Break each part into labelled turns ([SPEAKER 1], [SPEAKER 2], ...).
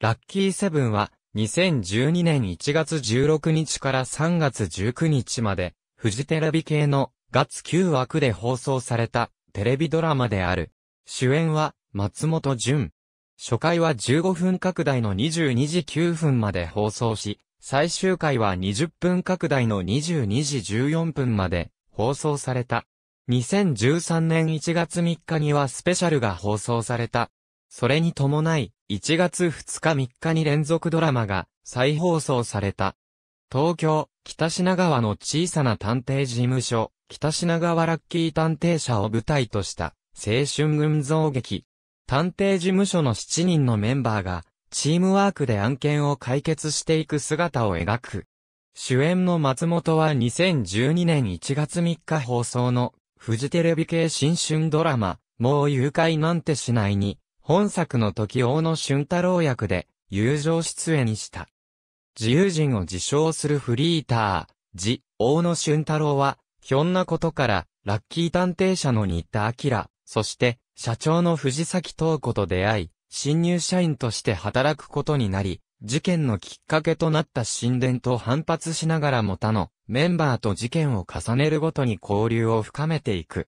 [SPEAKER 1] ラッキーセブンは、2012年1月16日から3月19日まで、フジテレビ系の月9枠で放送されたテレビドラマである。主演は松本潤。初回は15分拡大の22時9分まで放送し、最終回は20分拡大の22時14分まで放送された。2013年1月3日にはスペシャルが放送された。それに伴い、1月2日3日に連続ドラマが再放送された。東京、北品川の小さな探偵事務所、北品川ラッキー探偵社を舞台とした青春群像劇。探偵事務所の7人のメンバーが、チームワークで案件を解決していく姿を描く。主演の松本は2012年1月3日放送の、フジテレビ系新春ドラマ、もう誘拐なんてしないに、本作の時大野俊太郎役で、友情出演した。自由人を自称するフリーター、ジ・大野俊太郎は、ひょんなことから、ラッキー探偵社の新田明、そして、社長の藤崎東子と出会い、新入社員として働くことになり、事件のきっかけとなった神殿と反発しながらも他のメンバーと事件を重ねるごとに交流を深めていく。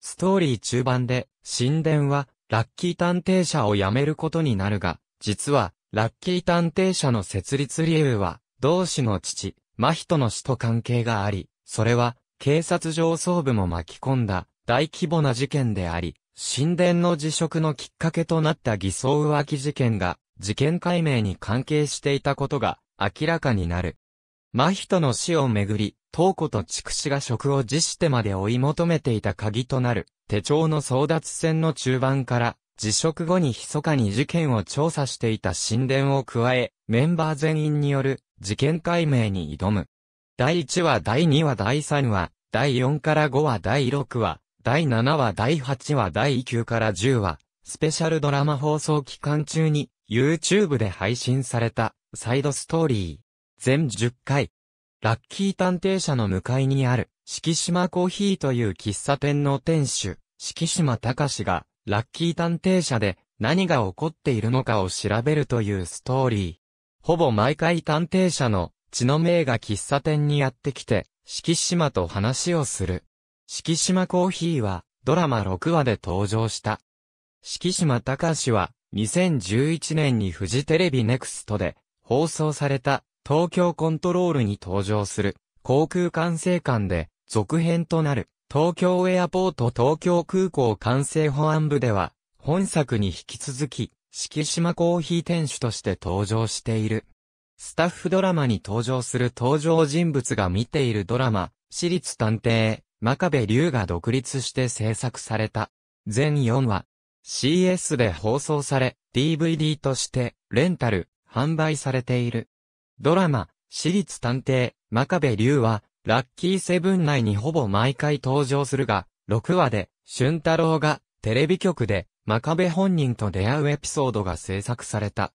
[SPEAKER 1] ストーリー中盤で神殿はラッキー探偵社を辞めることになるが、実は、ラッキー探偵社の設立理由は、同志の父、真人の死と関係があり、それは、警察上層部も巻き込んだ、大規模な事件であり、神殿の辞職のきっかけとなった偽装浮気事件が、事件解明に関係していたことが、明らかになる。真人の死をめぐり、東子と畜紫が職を辞してまで追い求めていた鍵となる、手帳の争奪戦の中盤から、辞職後に密かに事件を調査していた神殿を加え、メンバー全員による事件解明に挑む。第1話第2話第3話、第4から5話第6話、第7話第8話第9から10話、スペシャルドラマ放送期間中に YouTube で配信されたサイドストーリー。全10回。ラッキー探偵社の向かいにある、敷島コーヒーという喫茶店の店主、敷島隆が、ラッキー探偵社で何が起こっているのかを調べるというストーリー。ほぼ毎回探偵社の血の名が喫茶店にやってきて、敷島と話をする。敷島コーヒーはドラマ6話で登場した。敷島隆は2011年にフジテレビネクストで放送された東京コントロールに登場する航空管制官で続編となる東京エアポート東京空港管制保安部では本作に引き続き敷島コーヒー店主として登場している。スタッフドラマに登場する登場人物が見ているドラマ、私立探偵、真壁龍が独立して制作された。全4話。CS で放送され、DVD として、レンタル、販売されている。ドラマ、私立探偵、真壁龍は、ラッキーセブン内にほぼ毎回登場するが、6話で、俊太郎が、テレビ局で、真壁本人と出会うエピソードが制作された。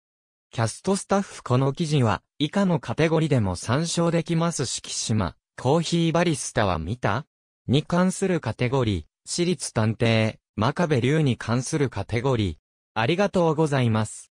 [SPEAKER 1] キャストスタッフこの記事は、以下のカテゴリでも参照できますし、季島、コーヒーバリスタは見たに関するカテゴリー、私立探偵、真壁龍に関するカテゴリー。ありがとうございます。